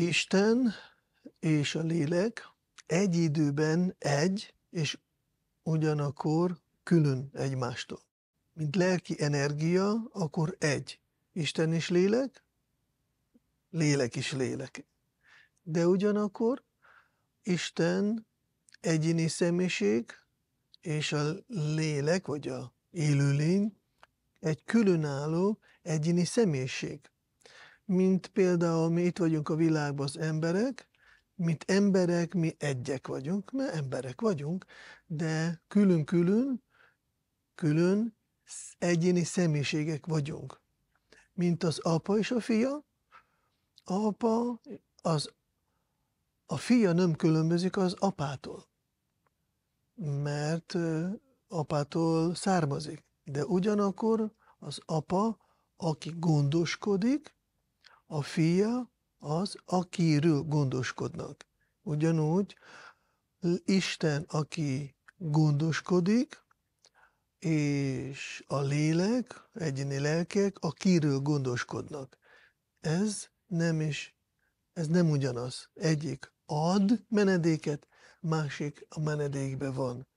Isten és a lélek egy időben egy, és ugyanakkor külön egymástól. Mint lelki energia, akkor egy. Isten is lélek, lélek is lélek. De ugyanakkor Isten egyéni személyiség, és a lélek, vagy a élőlény egy különálló egyéni személyiség mint például mi itt vagyunk a világban az emberek, mint emberek mi egyek vagyunk, mert emberek vagyunk, de külön-külön, külön egyéni személyiségek vagyunk. Mint az apa és a fia, a apa, az, a fia nem különbözik az apától, mert apától származik, de ugyanakkor az apa, aki gondoskodik, a fia az, akiről gondoskodnak. Ugyanúgy Isten, aki gondoskodik, és a lélek, egyéni lelkek, akiről gondoskodnak. Ez nem is, ez nem ugyanaz. Egyik ad menedéket, másik a menedékbe van.